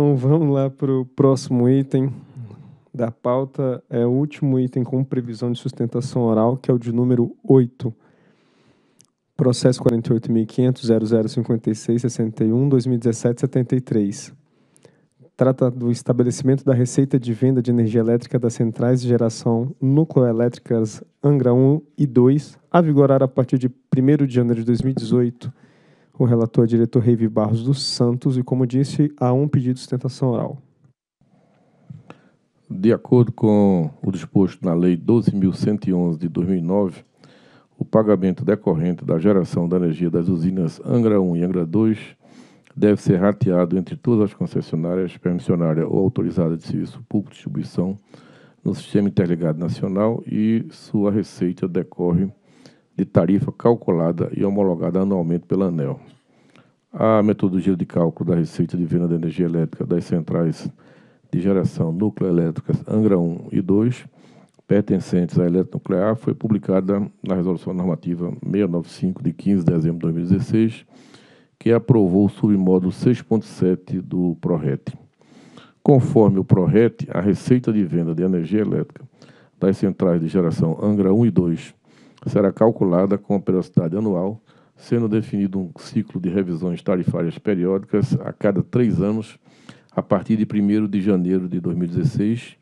Então vamos lá para o próximo item da pauta, é o último item com previsão de sustentação oral, que é o de número 8. Processo 48.500.0056.61.2017.73. Trata do estabelecimento da receita de venda de energia elétrica das centrais de geração nucleoelétricas Angra 1 e 2, a vigorar a partir de 1 de janeiro de 2018 o relator é o diretor Reivi Barros dos Santos e, como disse, há um pedido de sustentação oral. De acordo com o disposto na Lei 12.111 de 2009, o pagamento decorrente da geração da energia das usinas Angra 1 e Angra 2 deve ser rateado entre todas as concessionárias, permissionária ou autorizada de serviço público de distribuição no Sistema Interligado Nacional e sua receita decorre de tarifa calculada e homologada anualmente pela ANEL. A metodologia de cálculo da receita de venda de energia elétrica das centrais de geração elétricas Angra 1 e 2, pertencentes à eletronuclear, foi publicada na Resolução Normativa 695, de 15 de dezembro de 2016, que aprovou o submódulo 6.7 do PRORET. Conforme o PRORET, a receita de venda de energia elétrica das centrais de geração Angra 1 e 2 será calculada com a periodicidade anual sendo definido um ciclo de revisões tarifárias periódicas a cada três anos, a partir de 1 de janeiro de 2016,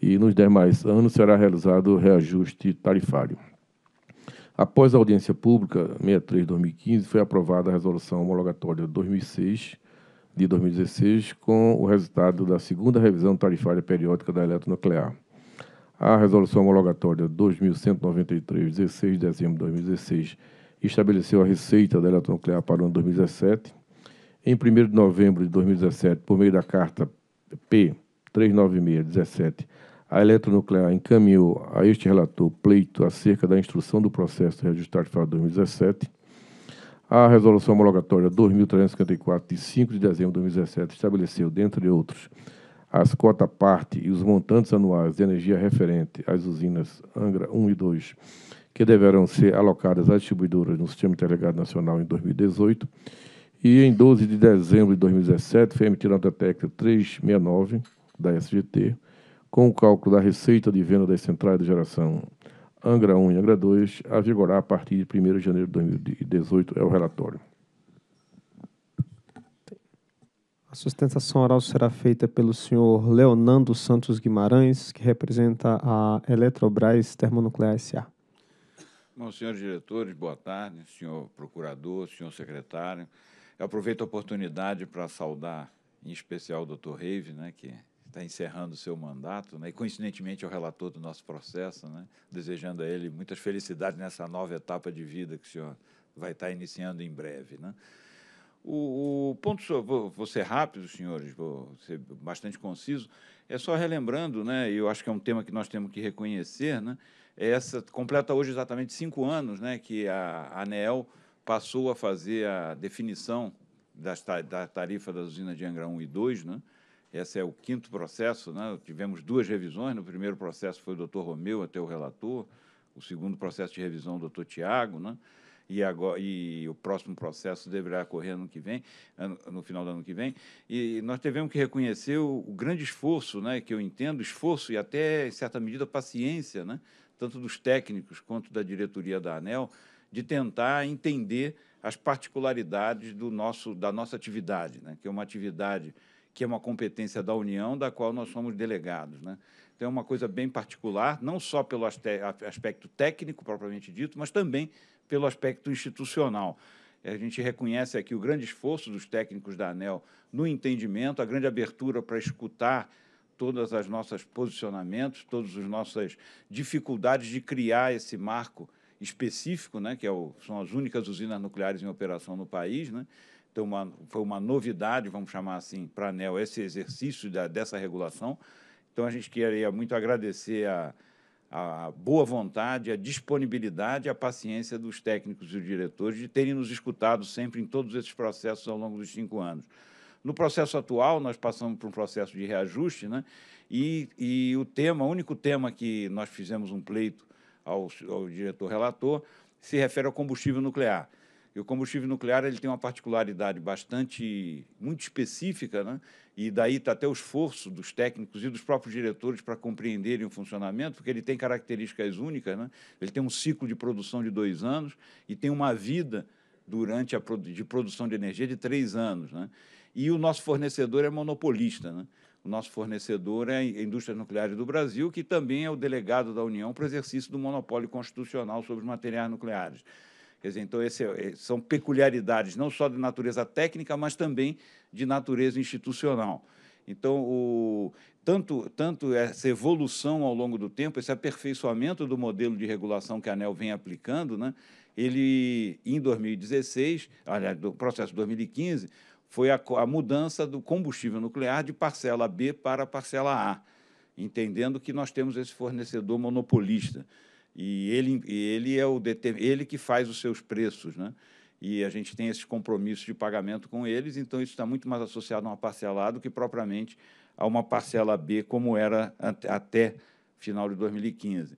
e nos demais anos será realizado o reajuste tarifário. Após a audiência pública 63-2015, foi aprovada a resolução homologatória 2006 de 2016 com o resultado da segunda revisão tarifária periódica da eletronuclear. A resolução homologatória 2193 16 de dezembro de 2016 estabeleceu a receita da eletronuclear para o ano 2017. Em 1 de novembro de 2017, por meio da carta P 17 a eletronuclear encaminhou a este relator pleito acerca da instrução do processo do registrar de 2017. A resolução homologatória 2354, de 5 de dezembro de 2017, estabeleceu, dentre outros, as cota parte e os montantes anuais de energia referente às usinas Angra 1 e 2 que deverão ser alocadas às distribuidoras no Sistema Interligado Nacional em 2018. E em 12 de dezembro de 2017, foi emitida a nota técnica 369 da SGT, com o cálculo da receita de venda das centrais de geração Angra 1 e Angra 2, a vigorar a partir de 1 de janeiro de 2018, é o relatório. A sustentação oral será feita pelo senhor Leonardo Santos Guimarães, que representa a Eletrobras Termonuclear S.A. Bom, senhores diretores, boa tarde, senhor procurador, senhor secretário. Eu aproveito a oportunidade para saudar, em especial, o doutor Reive, né, que está encerrando o seu mandato, né, e coincidentemente é o relator do nosso processo, né, desejando a ele muitas felicidades nessa nova etapa de vida que o senhor vai estar iniciando em breve. Né. O, o, ponto, vou, vou ser rápido, senhores, vou ser bastante conciso, é só relembrando, né, e eu acho que é um tema que nós temos que reconhecer, né, essa completa hoje exatamente cinco anos né, que a ANEL passou a fazer a definição das, da tarifa das usinas de Angra 1 e 2. Né? Esse é o quinto processo. Né? Tivemos duas revisões. No primeiro processo foi o doutor Romeu, até o relator. O segundo processo de revisão, o doutor Tiago. Né? e, agora, e o próximo processo deverá ocorrer ano que vem, ano, no final do ano que vem. E nós tivemos que reconhecer o, o grande esforço, né, que eu entendo, esforço e até, em certa medida, paciência, né, tanto dos técnicos quanto da diretoria da ANEL, de tentar entender as particularidades do nosso, da nossa atividade, né, que é uma atividade que é uma competência da União, da qual nós somos delegados. Né? Então, é uma coisa bem particular, não só pelo aspecto técnico, propriamente dito, mas também pelo aspecto institucional. É, a gente reconhece aqui o grande esforço dos técnicos da ANEL no entendimento, a grande abertura para escutar todas as nossas posicionamentos, todas as nossas dificuldades de criar esse marco específico, né, que é o, são as únicas usinas nucleares em operação no país, né? Então uma, foi uma novidade, vamos chamar assim, para a ANEL esse exercício da, dessa regulação. Então, a gente queria muito agradecer a, a boa vontade, a disponibilidade e a paciência dos técnicos e dos diretores de terem nos escutado sempre em todos esses processos ao longo dos cinco anos. No processo atual, nós passamos por um processo de reajuste, né? e, e o tema, o único tema que nós fizemos um pleito ao, ao diretor relator, se refere ao combustível nuclear. E o combustível nuclear ele tem uma particularidade bastante muito específica, né? e daí está até o esforço dos técnicos e dos próprios diretores para compreenderem o funcionamento, porque ele tem características únicas. Né? Ele tem um ciclo de produção de dois anos e tem uma vida durante a de produção de energia de três anos. Né? E o nosso fornecedor é monopolista. Né? O nosso fornecedor é a Indústria Nuclear do Brasil, que também é o delegado da União para o exercício do monopólio constitucional sobre os materiais nucleares. Quer dizer, então, esse é, é, são peculiaridades não só de natureza técnica, mas também de natureza institucional. Então, o, tanto, tanto essa evolução ao longo do tempo, esse aperfeiçoamento do modelo de regulação que a ANEL vem aplicando, né, ele, em 2016, aliás, do processo de 2015, foi a, a mudança do combustível nuclear de parcela B para parcela A, entendendo que nós temos esse fornecedor monopolista. E ele, ele é o ele que faz os seus preços, né? E a gente tem esses compromissos de pagamento com eles, então isso está muito mais associado a uma parcela A do que propriamente a uma parcela B, como era até final de 2015.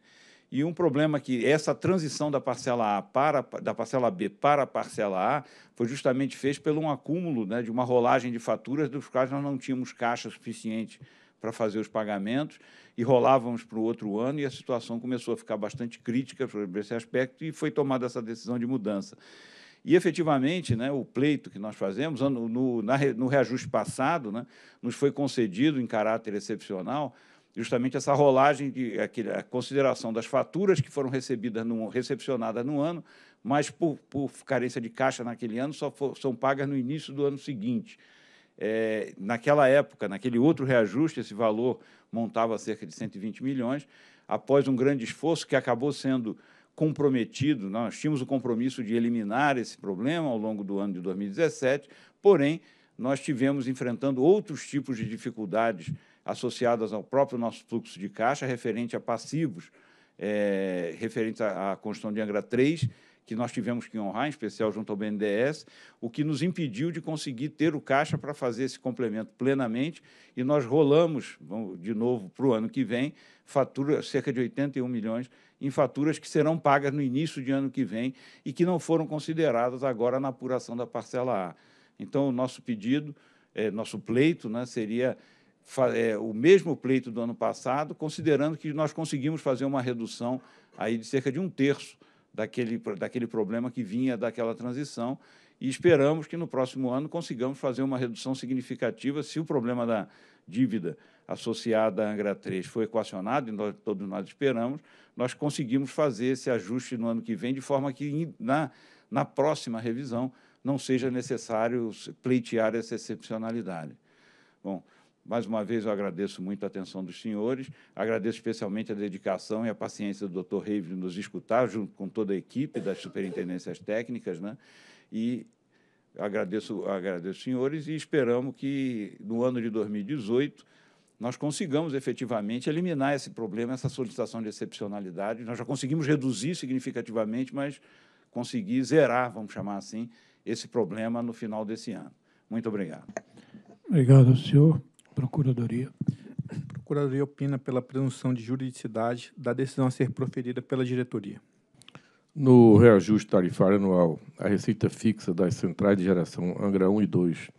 E um problema que essa transição da parcela A para da parcela B para a parcela A foi justamente feita pelo um acúmulo né, de uma rolagem de faturas dos quais nós não tínhamos caixa suficiente para fazer os pagamentos e rolávamos para o outro ano e a situação começou a ficar bastante crítica sobre esse aspecto e foi tomada essa decisão de mudança. E, efetivamente, né, o pleito que nós fazemos, no, no, na, no reajuste passado, né, nos foi concedido em caráter excepcional justamente essa rolagem, de, a, consideração das faturas que foram recebidas no, recepcionadas no ano, mas, por, por carência de caixa naquele ano, só for, são pagas no início do ano seguinte. É, naquela época, naquele outro reajuste, esse valor montava cerca de 120 milhões. Após um grande esforço que acabou sendo comprometido, nós tínhamos o compromisso de eliminar esse problema ao longo do ano de 2017, porém, nós tivemos enfrentando outros tipos de dificuldades associadas ao próprio nosso fluxo de caixa, referente a passivos, é, referente à construção de Angra 3, que nós tivemos que honrar, em especial junto ao BNDES, o que nos impediu de conseguir ter o caixa para fazer esse complemento plenamente, e nós rolamos, de novo, para o ano que vem, fatura, cerca de 81 milhões em faturas que serão pagas no início de ano que vem e que não foram consideradas agora na apuração da parcela A. Então, o nosso pedido, é, nosso pleito, né, seria é, o mesmo pleito do ano passado, considerando que nós conseguimos fazer uma redução aí de cerca de um terço daquele, daquele problema que vinha daquela transição e esperamos que no próximo ano consigamos fazer uma redução significativa se o problema da dívida associada à Angra 3 foi equacionado, e nós, todos nós esperamos, nós conseguimos fazer esse ajuste no ano que vem, de forma que na, na próxima revisão não seja necessário pleitear essa excepcionalidade. Bom, mais uma vez, eu agradeço muito a atenção dos senhores, agradeço especialmente a dedicação e a paciência do Dr. de nos escutar, junto com toda a equipe das superintendências técnicas, né? e agradeço, agradeço os senhores e esperamos que, no ano de 2018, nós consigamos efetivamente eliminar esse problema, essa solicitação de excepcionalidade. Nós já conseguimos reduzir significativamente, mas conseguir zerar, vamos chamar assim, esse problema no final desse ano. Muito obrigado. Obrigado, senhor. Procuradoria. Procuradoria opina pela presunção de juridicidade da decisão a ser proferida pela diretoria. No reajuste tarifário anual, a receita fixa das centrais de geração Angra 1 e 2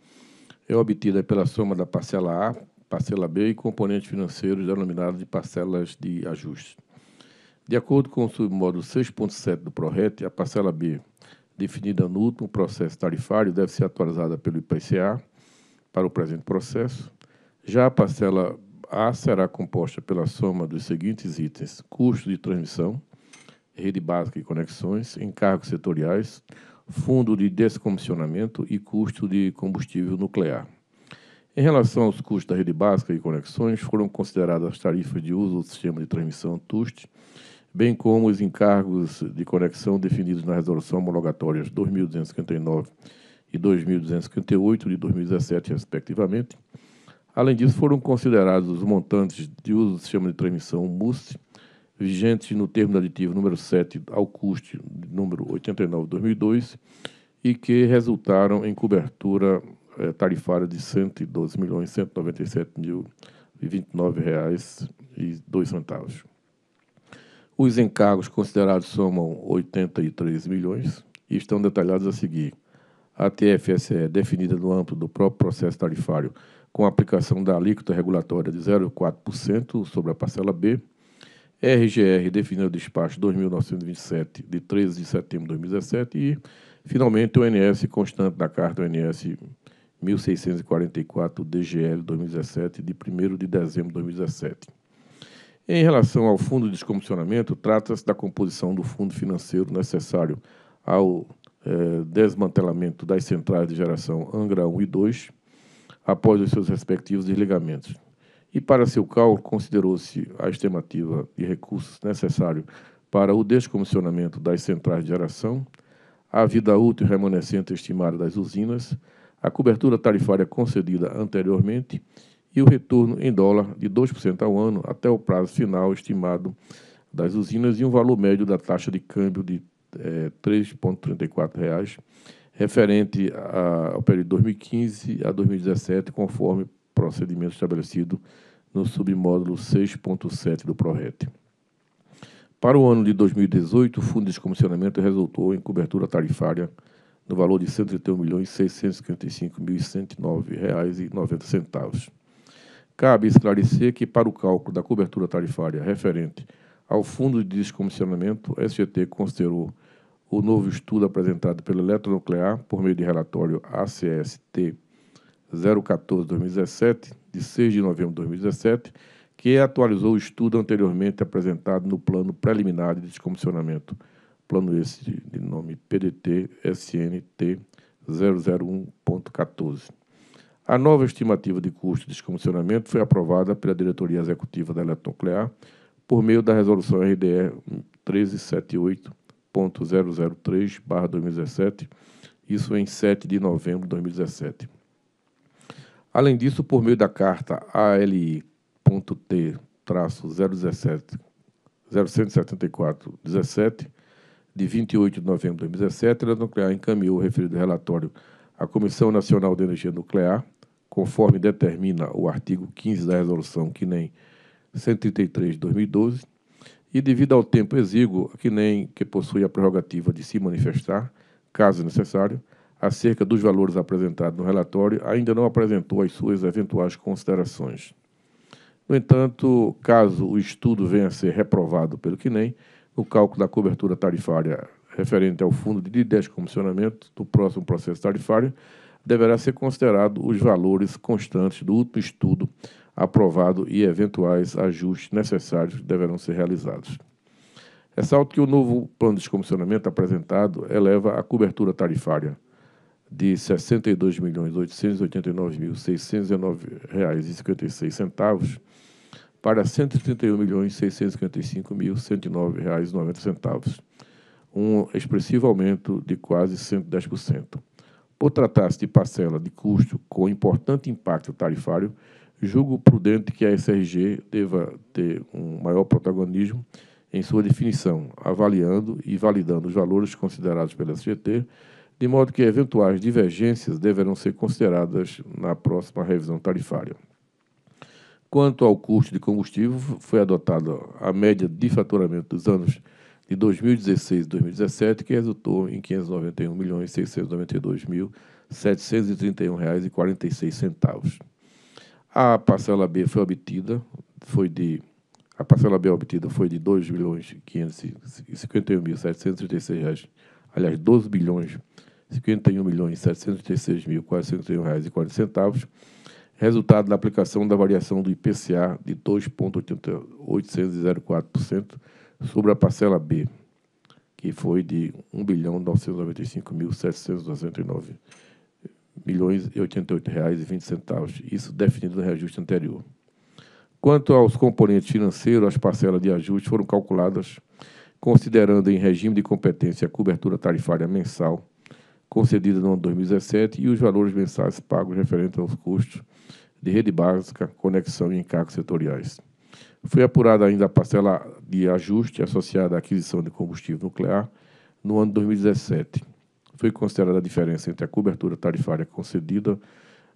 é obtida pela soma da parcela A, parcela B e componentes financeiros denominados de parcelas de ajuste. De acordo com o submódulo 6.7 do PRORET, a parcela B, definida no último processo tarifário, deve ser atualizada pelo IPCA para o presente processo já a parcela A será composta pela soma dos seguintes itens: custo de transmissão, rede básica e conexões, encargos setoriais, fundo de descomissionamento e custo de combustível nuclear. Em relação aos custos da rede básica e conexões, foram consideradas as tarifas de uso do sistema de transmissão TUST, bem como os encargos de conexão definidos na resolução homologatórias 2259 e 2258 de 2017, respectivamente Além disso, foram considerados os montantes de uso do sistema de transmissão MUST, vigentes no termo do aditivo número 7 ao custo número 89-2002 e que resultaram em cobertura eh, tarifária de R$ 112.197.029,02. Os encargos considerados somam 83 milhões e estão detalhados a seguir. A TFSE, é definida no âmbito do próprio processo tarifário com a aplicação da alíquota regulatória de 0,4% sobre a parcela B, RGR definiu o despacho 2927 de 13 de setembro de 2017 e, finalmente, o NS constante da carta ONS 1644 DGL 2017 de 1 de dezembro de 2017. Em relação ao fundo de descomissionamento, trata-se da composição do fundo financeiro necessário ao eh, desmantelamento das centrais de geração Angra 1 e 2, após os seus respectivos desligamentos. E para seu cálculo, considerou-se a estimativa de recursos necessários para o descomissionamento das centrais de geração, a vida útil remanescente estimada das usinas, a cobertura tarifária concedida anteriormente e o retorno em dólar de 2% ao ano até o prazo final estimado das usinas e um valor médio da taxa de câmbio de eh, R$ 3,34 referente ao período de 2015 a 2017, conforme procedimento estabelecido no submódulo 6.7 do PRORET. Para o ano de 2018, o fundo de descomissionamento resultou em cobertura tarifária no valor de R$ 131.655.109,90. Cabe esclarecer que, para o cálculo da cobertura tarifária referente ao fundo de descomissionamento, a SGT considerou o novo estudo apresentado pela Eletronuclear, por meio de relatório ACST 014-2017, de 6 de novembro de 2017, que atualizou o estudo anteriormente apresentado no plano preliminar de descomissionamento, plano esse de, de nome PDT SNT 001.14. A nova estimativa de custo de descomissionamento foi aprovada pela diretoria executiva da Eletronuclear por meio da resolução RDE 1378 20.003/2017, isso em 7 de novembro de 2017. Além disso, por meio da carta ALI.T-017-0174-17, de 28 de novembro de 2017, a Nuclear encaminhou o referido relatório à Comissão Nacional de Energia Nuclear, conforme determina o artigo 15 da resolução que nem 133 de 2012, e, devido ao tempo exíguo, que nem que possui a prerrogativa de se manifestar, caso necessário, acerca dos valores apresentados no relatório, ainda não apresentou as suas eventuais considerações. No entanto, caso o estudo venha a ser reprovado pelo CNEM, no cálculo da cobertura tarifária referente ao fundo de descomissionamento do próximo processo tarifário, deverá ser considerado os valores constantes do último estudo aprovado e eventuais ajustes necessários deverão ser realizados. Ressalto que o novo plano de descomissionamento apresentado eleva a cobertura tarifária de R$ 62.889.619,56 para R$ 131.655.109,90, um expressivo aumento de quase 110%. Por tratar-se de parcela de custo com importante impacto tarifário, Julgo prudente que a SRG deva ter um maior protagonismo em sua definição, avaliando e validando os valores considerados pela SGT, de modo que eventuais divergências deverão ser consideradas na próxima revisão tarifária. Quanto ao custo de combustível, foi adotada a média de faturamento dos anos de 2016 e 2017, que resultou em R$ 591.692.731,46. A parcela B foi obtida, foi de a parcela B obtida foi de R$ 2.551.736, aliás, R$ 12 milhões mil reais e centavos, resultado da aplicação da variação do IPCA de 2,804% sobre a parcela B, que foi de R$ bilhão mil milhões e 88 reais e 20 centavos, isso definido no reajuste anterior. Quanto aos componentes financeiros, as parcelas de ajuste foram calculadas considerando em regime de competência a cobertura tarifária mensal concedida no ano 2017 e os valores mensais pagos referentes aos custos de rede básica, conexão e encargos setoriais. Foi apurada ainda a parcela de ajuste associada à aquisição de combustível nuclear no ano 2017 foi considerada a diferença entre a cobertura tarifária concedida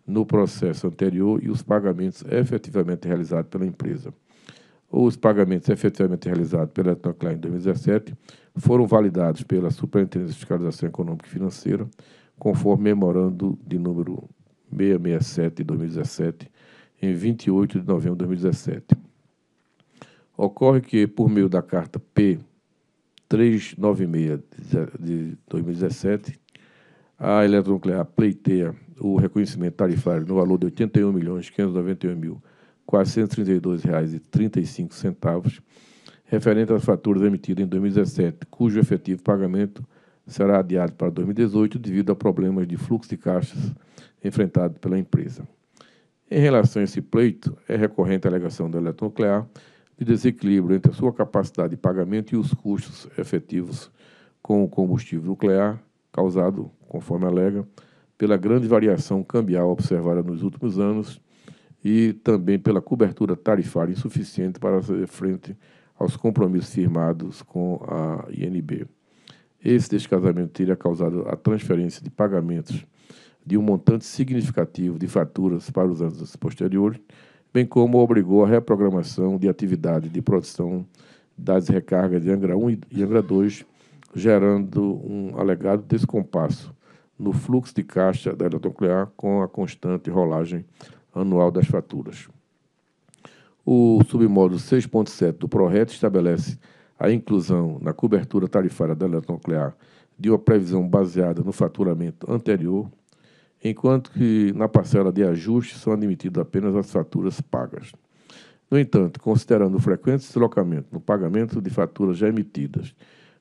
no processo anterior e os pagamentos efetivamente realizados pela empresa. Os pagamentos efetivamente realizados pela Etnoclar em 2017 foram validados pela Superintendência de Fiscalização Econômica e Financeira, conforme memorando de número 667 de 2017, em 28 de novembro de 2017. Ocorre que, por meio da carta P 396 de 2017, a Eletronuclear pleiteia o reconhecimento tarifário no valor de R$ 81.591.432,35, referente às faturas emitidas em 2017, cujo efetivo pagamento será adiado para 2018 devido a problemas de fluxo de caixas enfrentados pela empresa. Em relação a esse pleito, é recorrente a alegação da Eletronuclear de desequilíbrio entre a sua capacidade de pagamento e os custos efetivos com o combustível nuclear, causado, conforme alega, pela grande variação cambial observada nos últimos anos e também pela cobertura tarifária insuficiente para fazer frente aos compromissos firmados com a INB. Esse descasamento teria causado a transferência de pagamentos de um montante significativo de faturas para os anos posteriores, bem como obrigou a reprogramação de atividade de produção das recargas de Angra 1 e Angra 2, gerando um alegado descompasso no fluxo de caixa da eletronuclear com a constante rolagem anual das faturas. O submódulo 6.7 do PRORET estabelece a inclusão na cobertura tarifária da eletronuclear de uma previsão baseada no faturamento anterior enquanto que na parcela de ajuste são admitidas apenas as faturas pagas. No entanto, considerando o frequente deslocamento no pagamento de faturas já emitidas,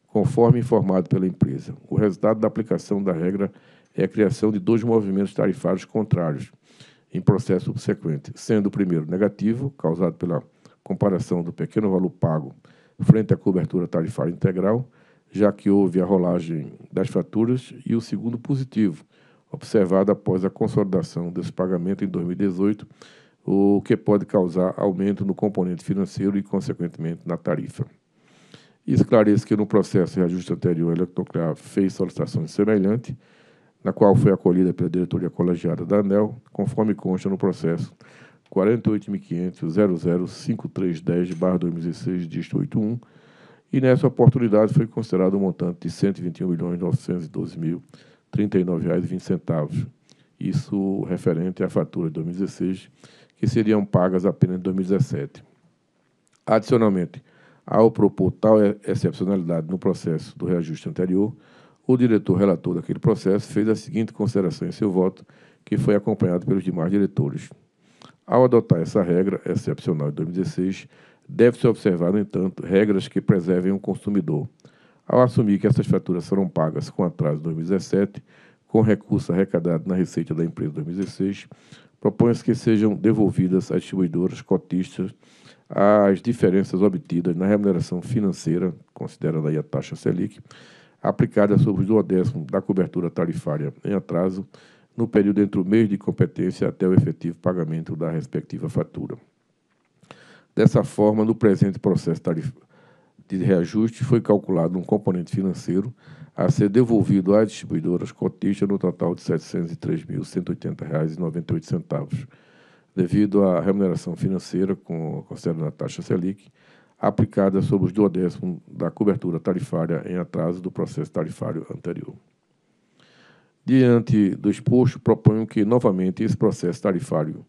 conforme informado pela empresa, o resultado da aplicação da regra é a criação de dois movimentos tarifários contrários em processo subsequente, sendo o primeiro negativo, causado pela comparação do pequeno valor pago frente à cobertura tarifária integral, já que houve a rolagem das faturas, e o segundo positivo, observada após a consolidação desse pagamento em 2018, o que pode causar aumento no componente financeiro e, consequentemente, na tarifa. Esclareço que no processo de ajuste anterior, a Eletronuclear fez solicitação semelhante, na qual foi acolhida pela diretoria colegiada da ANEL, conforme consta no processo 48.500.005310-2016, dígito 81, e nessa oportunidade foi considerado o um montante de R$ 121.912.000 R$ 39,20. Isso referente à fatura de 2016, que seriam pagas apenas em 2017. Adicionalmente, ao propor tal excepcionalidade no processo do reajuste anterior, o diretor relator daquele processo fez a seguinte consideração em seu voto, que foi acompanhado pelos demais diretores. Ao adotar essa regra excepcional de 2016, deve-se observar, no entanto, regras que preservem o consumidor, ao assumir que essas faturas foram pagas com atraso em 2017, com recurso arrecadado na receita da empresa em 2016, propõe-se que sejam devolvidas às distribuidoras cotistas as diferenças obtidas na remuneração financeira, considerando aí a taxa Selic, aplicada sobre o duodécimo da cobertura tarifária em atraso, no período entre o mês de competência até o efetivo pagamento da respectiva fatura. Dessa forma, no presente processo tarifário, de reajuste foi calculado um componente financeiro a ser devolvido às distribuidoras cotistas no total de R$ 703.180,98, devido à remuneração financeira com considerando a taxa Selic aplicada sobre os duodécimos da cobertura tarifária em atraso do processo tarifário anterior. Diante do exposto, proponho que novamente esse processo tarifário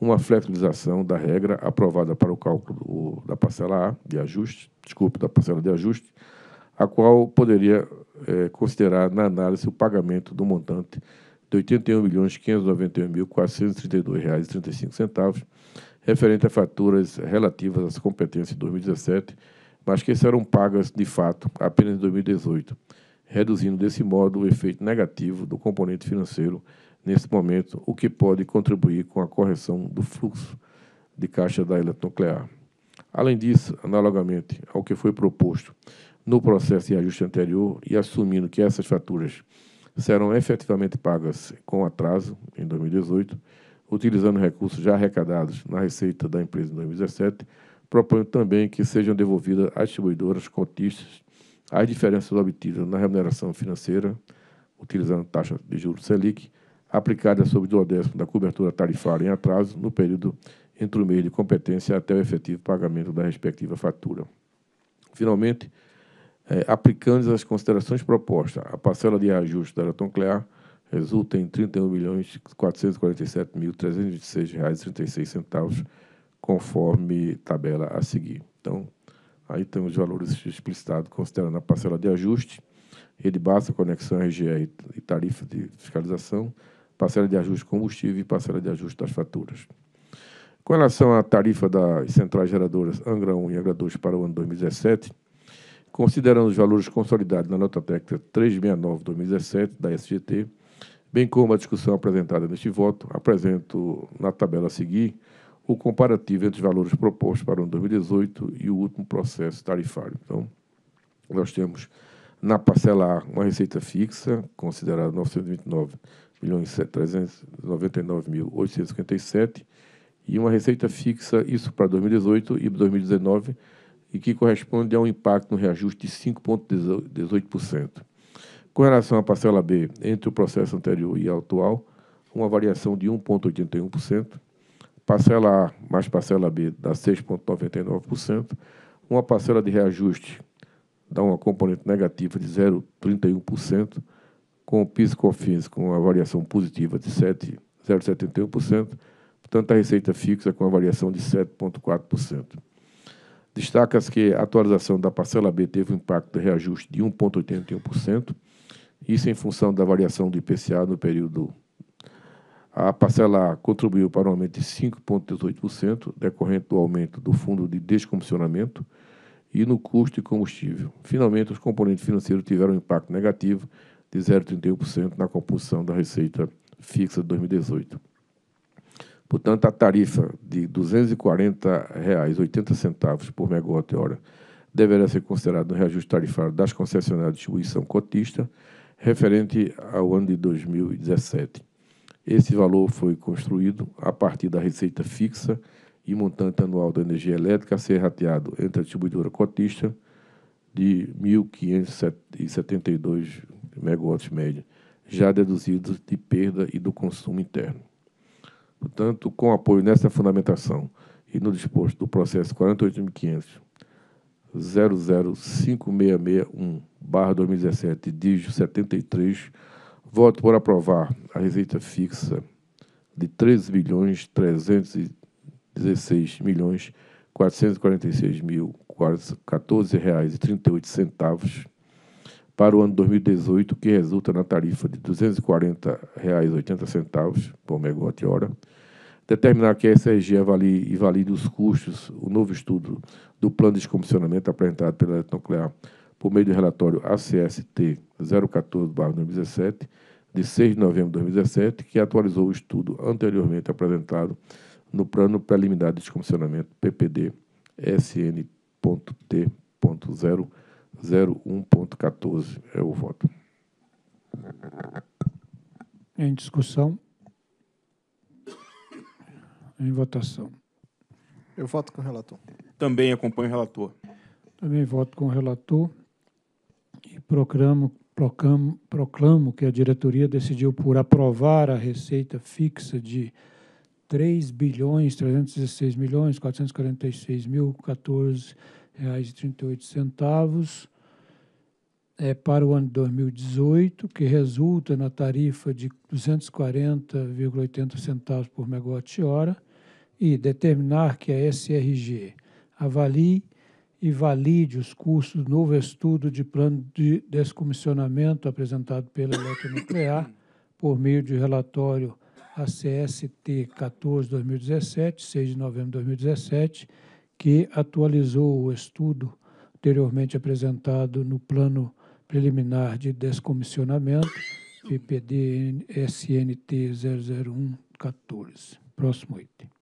uma flexibilização da regra aprovada para o cálculo da parcela A de ajuste, desculpe, da parcela de ajuste, a qual poderia é, considerar na análise o pagamento do montante de R$ 81.591.432,35, referente a faturas relativas às competências de 2017, mas que serão pagas de fato apenas em 2018, reduzindo desse modo o efeito negativo do componente financeiro nesse momento, o que pode contribuir com a correção do fluxo de caixa da eletronuclear. Além disso, analogamente ao que foi proposto no processo de ajuste anterior e assumindo que essas faturas serão efetivamente pagas com atraso em 2018, utilizando recursos já arrecadados na receita da empresa em 2017, proponho também que sejam devolvidas às distribuidoras cotistas as diferenças obtidas na remuneração financeira, utilizando taxa de juros Selic, aplicada sobre o décimo da cobertura tarifária em atraso no período entre o mês de competência até o efetivo pagamento da respectiva fatura. Finalmente, é, aplicando as considerações propostas, a parcela de reajuste da Eletronuclear resulta em R$ 31.447.326,36, conforme tabela a seguir. Então, aí temos os valores explicitados, considerando a parcela de ajuste, rede baixa conexão RGE e tarifa de fiscalização, parcela de ajuste de combustível e parcela de ajuste das faturas. Com relação à tarifa das centrais geradoras Angra 1 e Angra 2 para o ano 2017, considerando os valores consolidados na nota técnica 369-2017 da SGT, bem como a discussão apresentada neste voto, apresento na tabela a seguir o comparativo entre os valores propostos para o ano 2018 e o último processo tarifário. Então, nós temos na parcela A uma receita fixa, considerada R$ 929 1.399.857 e uma receita fixa, isso para 2018 e 2019, e que corresponde a um impacto no reajuste de 5,18%. Com relação à parcela B, entre o processo anterior e atual, uma variação de 1,81%, parcela A mais parcela B dá 6,99%, uma parcela de reajuste dá uma componente negativa de 0,31%, com o PIS-COFINS com a variação positiva de 7,071%, portanto a receita fixa com a variação de 7,4%. Destaca-se que a atualização da parcela B teve um impacto de reajuste de 1,81%, isso em função da variação do IPCA no período. A parcela A contribuiu para um aumento de 5,18%, decorrente do aumento do fundo de descomissionamento e no custo de combustível. Finalmente, os componentes financeiros tiveram um impacto negativo de 0,31% na compulsão da receita fixa de 2018. Portanto, a tarifa de R$ 240,80 por megawatt-hora deverá ser considerada no reajuste tarifário das concessionárias de distribuição cotista, referente ao ano de 2017. Esse valor foi construído a partir da receita fixa e montante anual da energia elétrica a ser rateado entre a distribuidora cotista de R$ 1.572,00 megawatts média, já deduzidos de perda e do consumo interno. Portanto, com apoio nessa fundamentação e no disposto do processo 48500005661 2017 dígito 73, voto por aprovar a receita fixa de 13 bilhões 316 milhões 446 mil 14 reais e 38 centavos para o ano 2018, que resulta na tarifa de R$ 240,80 por megawatt-hora. Determinar que a SRG avalie e valide os custos, o novo estudo do plano de descomissionamento apresentado pela Eletronuclear por meio do relatório ACST 014-2017, de 6 de novembro de 2017, que atualizou o estudo anteriormente apresentado no Plano Preliminar de Descomissionamento PPD SN.T.0 01.14 é o voto. Em discussão? Em votação. Eu voto com o relator. Também acompanho o relator. Também voto com o relator e proclamo, proclamo, proclamo que a diretoria decidiu por aprovar a receita fixa de 3 bilhões 316 milhões 446 mil 14 R$1.38 é, para o ano 2018, que resulta na tarifa de 240,80 centavos por megawatt-hora e determinar que a SRG avalie e valide os custos do novo estudo de plano de descomissionamento apresentado pela Eletronuclear por meio de relatório ACST 14-2017, 6 de novembro de 2017, que atualizou o estudo anteriormente apresentado no Plano Preliminar de Descomissionamento, PPD-SNT 001-14. Próximo item.